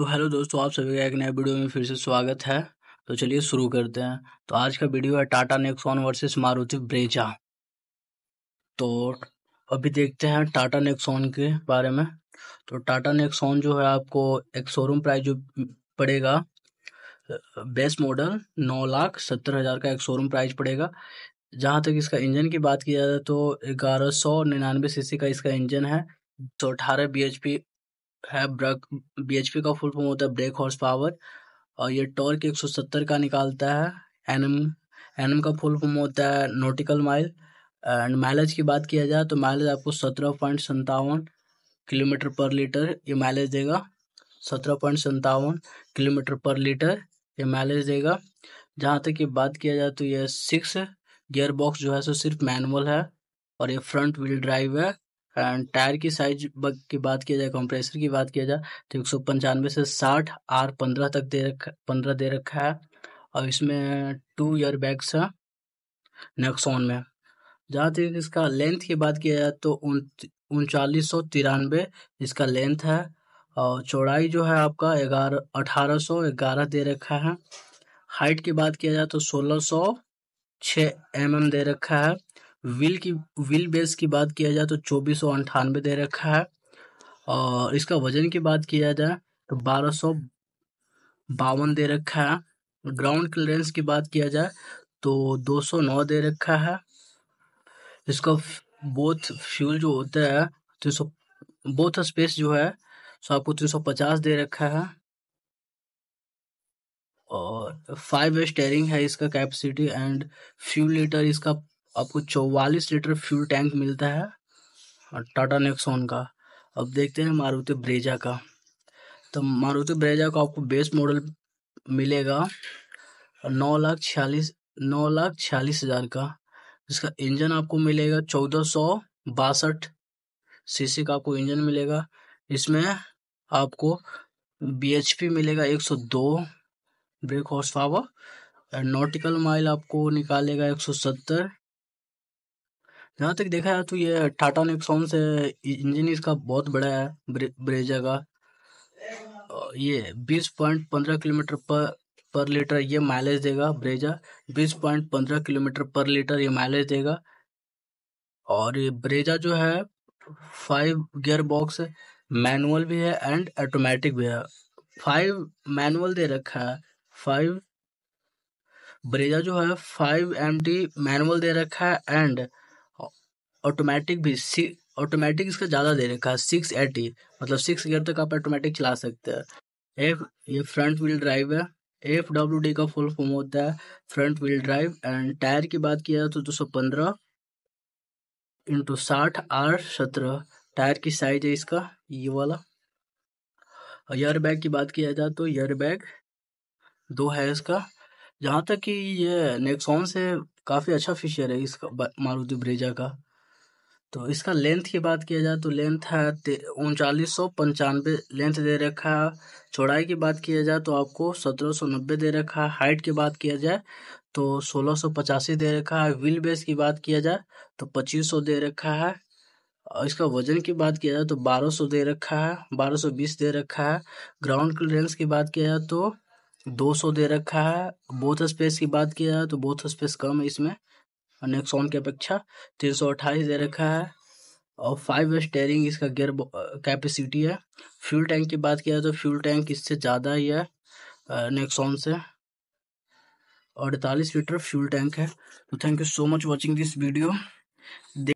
तो हेलो दोस्तों आप सभी का एक नया वीडियो में फिर से स्वागत है तो चलिए शुरू करते हैं तो आज का वीडियो है Tata Nexon versus Maruti Brezza तो अभी देखते हैं टाटा नेक्सॉन के बारे में तो टाटा नेक्सॉन जो है आपको एक शोरूम प्राइस जो पड़ेगा बेस्ट मॉडल नौ लाख सत्तर हज़ार का एक शोरूम प्राइस पड़ेगा जहाँ तक इसका इंजन की बात की जाए तो ग्यारह सौ निन्यानवे सी का इसका इंजन है सौ तो अठारह बी एच पी है ब्रक पी का फुल फॉर्म होता है ब्रेक हॉर्स पावर और ये टॉर्क 170 का निकालता है एनएम एनएम का फुल फॉर्म होता है नोटिकल माइल एंड माइलेज की बात किया जाए तो माइलेज आपको सत्रह पॉइंट सत्तावन किलोमीटर पर लीटर ये माइलेज देगा सत्रह पॉइंट सत्तावन किलोमीटर पर लीटर ये माइलेज देगा जहाँ तक ये बात किया जाए तो यह सिक्स गियर बॉक्स जो है सो सिर्फ मैनुअल है और ये फ्रंट व्हील ड्राइव है एंड टायर की साइज की बात किया जाए कंप्रेसर की बात किया जाए तो एक सौ पंचानवे से साठ आर पंद्रह तक दे रखा पंद्रह दे रखा है और इसमें टू ईयर बैग्स है नेक्सोन में जहाँ तक इसका लेंथ की बात किया जाए तो उनचालीस सौ तिरानवे इसका लेंथ है और चौड़ाई जो है आपका ग्यारह अठारह सौ ग्यारह दे रखा है हाइट की बात किया जाए तो सोलह सौ छः एम एम दे रखा है विल की व्हील बेस की बात किया जाए तो चौबीस सौ अंठानवे दे रखा है और इसका वजन की बात किया जाए तो बारह सौ बावन दे रखा है ग्राउंड क्लियरेंस की बात किया जाए तो दो सौ नौ दे रखा है इसका बोथ फ्यूल जो होता है तीन सौ बोथ स्पेस जो है सो आपको तीन सौ पचास दे रखा है और फाइव स्टेयरिंग है इसका कैपेसिटी एंड फ्यूल लीटर इसका आपको चौवालीस लीटर फ्यूल टैंक मिलता है और टाटा नेक्सोन का अब देखते हैं मारुति ब्रेजा का तो मारुति ब्रेजा का आपको बेस मॉडल मिलेगा नौ लाख छियालीस नौ लाख छियालीस हज़ार का इसका इंजन आपको मिलेगा चौदह सौ बासठ सी का आपको इंजन मिलेगा इसमें आपको बी मिलेगा एक सौ दो brake horsepower nautical mile आपको निकालेगा एक सौ सत्तर जहाँ तक देखा है तो ये टाटा नेक्सोन से इंजन इसका बहुत बड़ा है ब्रे, ब्रेजा का ये बीस पॉइंट पंद्रह किलोमीटर पर पर लीटर ये माइलेज देगा ब्रेजा बीस पॉइंट पंद्रह किलोमीटर पर लीटर ये माइलेज देगा और ये ब्रेजा जो है फाइव गियर बॉक्स मैनुअल भी है एंड ऑटोमेटिक भी है फाइव मैनुअल दे रखा है फाइव ब्रेजा जो है फाइव एम मैनुअल दे रखा है एंड ऑटोमेटिक भी ऑटोमेटिक इसका ज़्यादा दे रखा है सिक्स एटी मतलब सिक्स गियर तक आप ऑटोमेटिक चला सकते हैं एफ ये फ्रंट व्हील ड्राइव है एफ डब्ल्यू डी का फुल फॉर्म होता है front wheel drive and tyre की बात किया तो दो सौ पंद्रह इंटू साठ आर सत्रह टायर की साइज है इसका ये वाला एयर बैग की बात किया जाए तो ईयर बैग तो दो है इसका जहाँ तक कि ये नेक्सॉन से काफ़ी अच्छा फीचर है इसका मारुति ब्रेजा का तो इसका लेंथ की बात किया जाए तो लेंथ है उनचालीस सौ पंचानवे लेंथ दे रखा है चौड़ाई की बात किया जाए तो आपको सत्रह सौ नब्बे दे रखा है हाइट की बात किया जाए तो सोलह सौ पचासी दे रखा है व्हील बेस की बात किया जाए तो पच्चीस सौ दे रखा है और इसका वजन की बात किया जाए तो बारह सौ दे रखा है बारह सौ बीस दे रखा है ग्राउंड क्लियरेंस की बात किया जाए तो दो सौ दे रखा है बोथ स्पेस की बात किया जाए तो बोथ स्पेस कम है इसमें नेक्सॉन की अपेक्षा तीन सौ अट्ठाईस दे रखा है और फाइव स्टेयरिंग इसका गियर कैपेसिटी है फ्यूल टैंक की बात किया तो फ्यूल टैंक इससे ज़्यादा ही है नेक्सॉन से अड़तालीस लीटर फ्यूल टैंक है तो thank you so much watching this video